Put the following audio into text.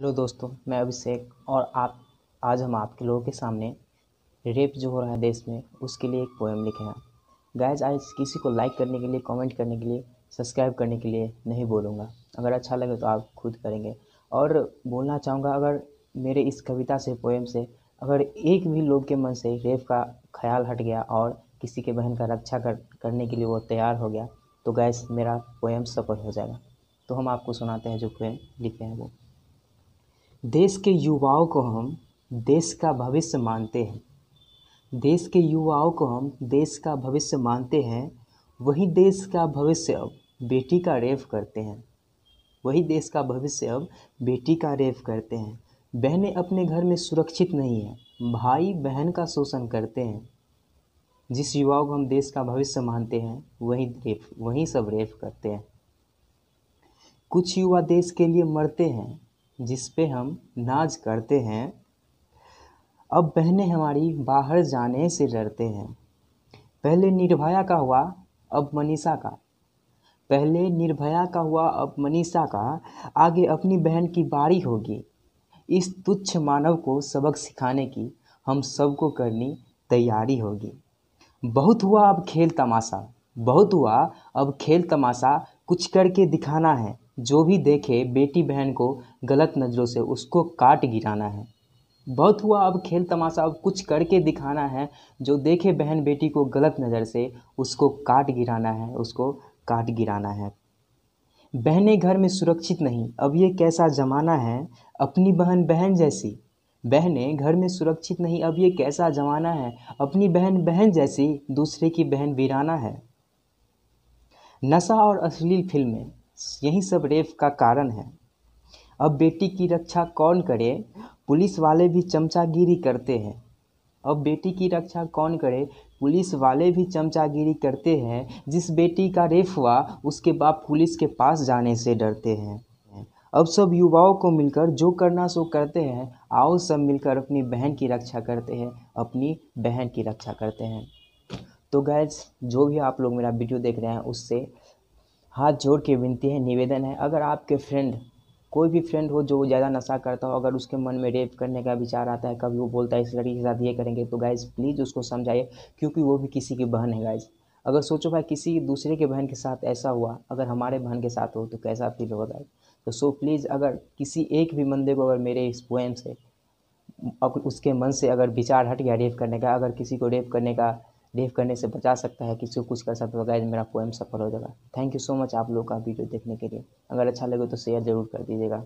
hello दोस्तों मैं अभिषेक और आप आज हम आपके लोगों के सामने रेप जो हो रहा है देश में उसके लिए एक पोएम लिखे हैं गाइज आज किसी को लाइक करने के लिए कमेंट करने के लिए सब्सक्राइब करने के लिए नहीं बोलूँगा अगर अच्छा लगे तो आप खुद करेंगे और बोलना चाहूँगा अगर मेरे इस कविता से पोएम से अगर एक भी लोग के मन से रेप का ख्याल हट गया और किसी के बहन का रक्षा कर करने के लिए वो तैयार हो गया तो गैस मेरा पोएम सफल हो जाएगा तो हम आपको सुनाते हैं जो पोएम लिखे हैं वो देश के युवाओं को हम देश का भविष्य मानते हैं देश के युवाओं को हम देश का भविष्य मानते हैं वही देश का भविष्य अब बेटी का रेव करते हैं वही देश का भविष्य अब बेटी का रेव करते हैं बहनें अपने घर में सुरक्षित नहीं हैं भाई बहन का शोषण करते हैं जिस युवाओं को हम देश का भविष्य मानते हैं वही रेप वही सब रेप करते हैं कुछ युवा देश के लिए मरते हैं जिस पे हम नाज करते हैं अब बहनें हमारी बाहर जाने से डरते हैं पहले निर्भया का हुआ अब मनीषा का पहले निर्भया का हुआ अब मनीषा का आगे अपनी बहन की बारी होगी इस तुच्छ मानव को सबक सिखाने की हम सबको करनी तैयारी होगी बहुत हुआ अब खेल तमाशा बहुत हुआ अब खेल तमाशा कुछ करके दिखाना है जो भी देखे बेटी बहन को गलत नज़रों से उसको काट गिराना है बहुत हुआ अब खेल तमाशा अब कुछ करके दिखाना है जो देखे बहन बेटी को गलत नज़र से उसको काट गिराना है उसको काट गिराना है बहनें घर में सुरक्षित नहीं अब ये कैसा ज़माना है अपनी बहन बहन जैसी बहनें घर में सुरक्षित नहीं अब ये कैसा ज़माना है अपनी बहन बहन जैसी दूसरे की बहन वीराना है नशा और अश्लील फिल्में यही सब रेप का कारण है अब बेटी की रक्षा कौन करे पुलिस वाले भी चमचागिरी करते हैं अब बेटी की रक्षा कौन करे पुलिस वाले भी चमचागिरी करते हैं जिस बेटी का रेप हुआ उसके बाप पुलिस के पास जाने से डरते हैं अब सब युवाओं को मिलकर जो करना सो करते हैं आओ सब मिलकर अपनी बहन की रक्षा करते हैं अपनी बहन की रक्षा करते हैं तो गैज जो भी आप लोग मेरा वीडियो देख रहे हैं उससे हाथ जोड़ के विनती है निवेदन है अगर आपके फ्रेंड कोई भी फ्रेंड हो जो ज़्यादा नशा करता हो अगर उसके मन में रेप करने का विचार आता है कभी वो बोलता है इस लड़की के साथ ये करेंगे तो गाइज प्लीज़ उसको समझाइए क्योंकि वो भी किसी की बहन है गाइज अगर सोचो भाई किसी दूसरे के बहन के साथ ऐसा हुआ अगर हमारे बहन के साथ हो तो कैसा फील होगा गाइज तो सो प्लीज़ अगर किसी एक भी बंदे को अगर मेरे इस पोएम से उसके मन से अगर विचार हट गया रेप करने का अगर किसी को रेप करने का डेव करने से बचा सकता है किसी को कुछ कर सकता है मेरा पोएम सफल हो जाएगा थैंक यू सो मच आप लोग का वीडियो देखने के लिए अगर अच्छा लगे तो शेयर ज़रूर कर दीजिएगा